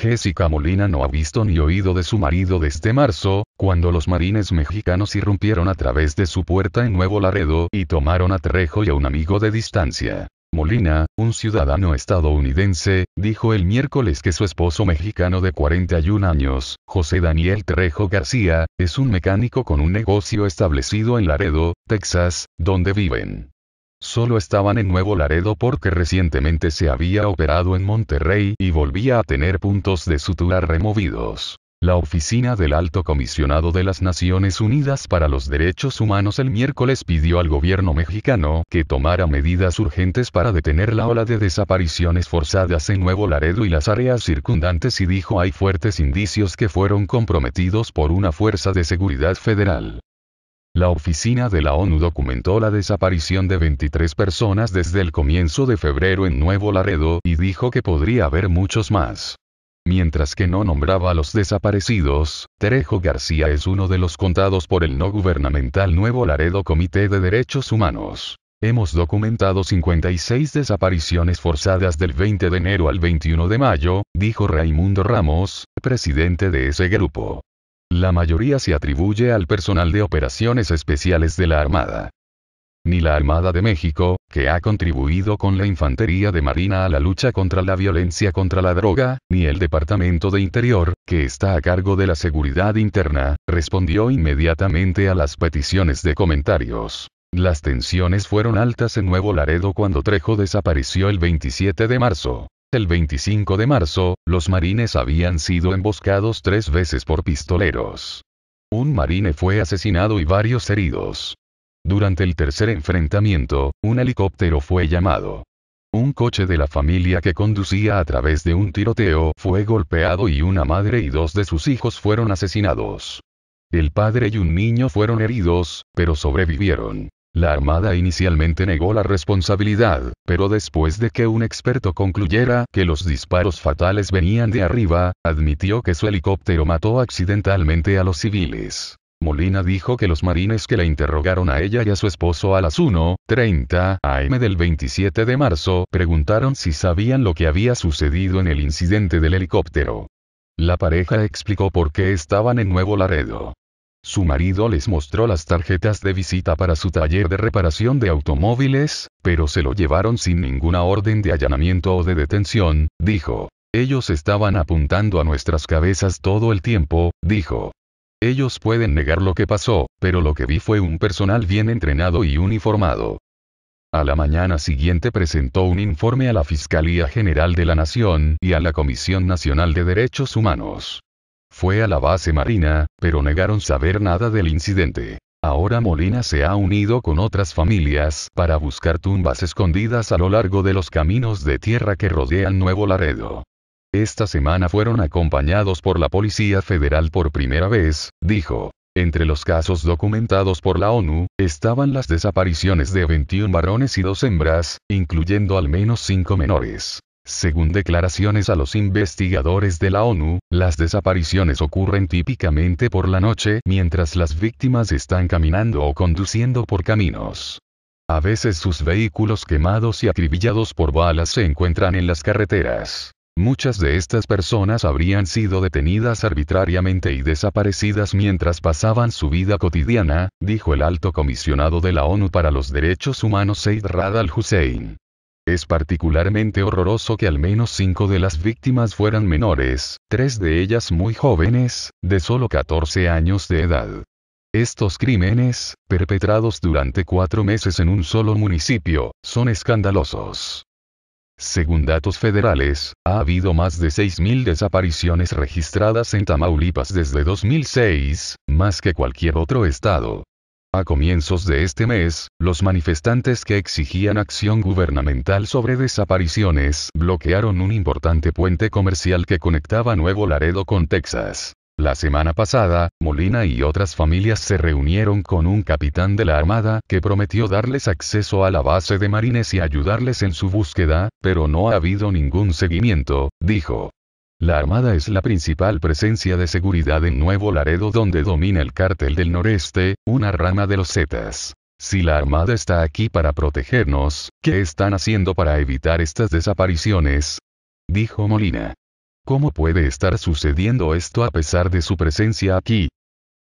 Jessica Molina no ha visto ni oído de su marido desde marzo, cuando los marines mexicanos irrumpieron a través de su puerta en Nuevo Laredo y tomaron a Trejo y a un amigo de distancia. Molina, un ciudadano estadounidense, dijo el miércoles que su esposo mexicano de 41 años, José Daniel Trejo García, es un mecánico con un negocio establecido en Laredo, Texas, donde viven. Solo estaban en Nuevo Laredo porque recientemente se había operado en Monterrey y volvía a tener puntos de sutura removidos. La oficina del Alto Comisionado de las Naciones Unidas para los Derechos Humanos el miércoles pidió al gobierno mexicano que tomara medidas urgentes para detener la ola de desapariciones forzadas en Nuevo Laredo y las áreas circundantes y dijo hay fuertes indicios que fueron comprometidos por una fuerza de seguridad federal. La oficina de la ONU documentó la desaparición de 23 personas desde el comienzo de febrero en Nuevo Laredo y dijo que podría haber muchos más. Mientras que no nombraba a los desaparecidos, Terejo García es uno de los contados por el no gubernamental Nuevo Laredo Comité de Derechos Humanos. Hemos documentado 56 desapariciones forzadas del 20 de enero al 21 de mayo, dijo Raimundo Ramos, presidente de ese grupo. La mayoría se atribuye al personal de operaciones especiales de la Armada. Ni la Armada de México, que ha contribuido con la Infantería de Marina a la lucha contra la violencia contra la droga, ni el Departamento de Interior, que está a cargo de la seguridad interna, respondió inmediatamente a las peticiones de comentarios. Las tensiones fueron altas en Nuevo Laredo cuando Trejo desapareció el 27 de marzo. El 25 de marzo, los marines habían sido emboscados tres veces por pistoleros. Un marine fue asesinado y varios heridos. Durante el tercer enfrentamiento, un helicóptero fue llamado. Un coche de la familia que conducía a través de un tiroteo fue golpeado y una madre y dos de sus hijos fueron asesinados. El padre y un niño fueron heridos, pero sobrevivieron. La Armada inicialmente negó la responsabilidad, pero después de que un experto concluyera que los disparos fatales venían de arriba, admitió que su helicóptero mató accidentalmente a los civiles. Molina dijo que los marines que le interrogaron a ella y a su esposo a las 1.30 am del 27 de marzo preguntaron si sabían lo que había sucedido en el incidente del helicóptero. La pareja explicó por qué estaban en Nuevo Laredo. Su marido les mostró las tarjetas de visita para su taller de reparación de automóviles, pero se lo llevaron sin ninguna orden de allanamiento o de detención, dijo. Ellos estaban apuntando a nuestras cabezas todo el tiempo, dijo. Ellos pueden negar lo que pasó, pero lo que vi fue un personal bien entrenado y uniformado. A la mañana siguiente presentó un informe a la Fiscalía General de la Nación y a la Comisión Nacional de Derechos Humanos. Fue a la base marina, pero negaron saber nada del incidente. Ahora Molina se ha unido con otras familias para buscar tumbas escondidas a lo largo de los caminos de tierra que rodean Nuevo Laredo. Esta semana fueron acompañados por la Policía Federal por primera vez, dijo. Entre los casos documentados por la ONU, estaban las desapariciones de 21 varones y dos hembras, incluyendo al menos cinco menores. Según declaraciones a los investigadores de la ONU, las desapariciones ocurren típicamente por la noche mientras las víctimas están caminando o conduciendo por caminos. A veces sus vehículos quemados y acribillados por balas se encuentran en las carreteras. Muchas de estas personas habrían sido detenidas arbitrariamente y desaparecidas mientras pasaban su vida cotidiana, dijo el alto comisionado de la ONU para los Derechos Humanos Said Rad al-Hussein. Es particularmente horroroso que al menos cinco de las víctimas fueran menores, tres de ellas muy jóvenes, de solo 14 años de edad. Estos crímenes, perpetrados durante cuatro meses en un solo municipio, son escandalosos. Según datos federales, ha habido más de 6.000 desapariciones registradas en Tamaulipas desde 2006, más que cualquier otro estado. A comienzos de este mes, los manifestantes que exigían acción gubernamental sobre desapariciones bloquearon un importante puente comercial que conectaba Nuevo Laredo con Texas. La semana pasada, Molina y otras familias se reunieron con un capitán de la Armada que prometió darles acceso a la base de marines y ayudarles en su búsqueda, pero no ha habido ningún seguimiento, dijo. La Armada es la principal presencia de seguridad en Nuevo Laredo donde domina el cártel del noreste, una rama de los Zetas. Si la Armada está aquí para protegernos, ¿qué están haciendo para evitar estas desapariciones? Dijo Molina. ¿Cómo puede estar sucediendo esto a pesar de su presencia aquí?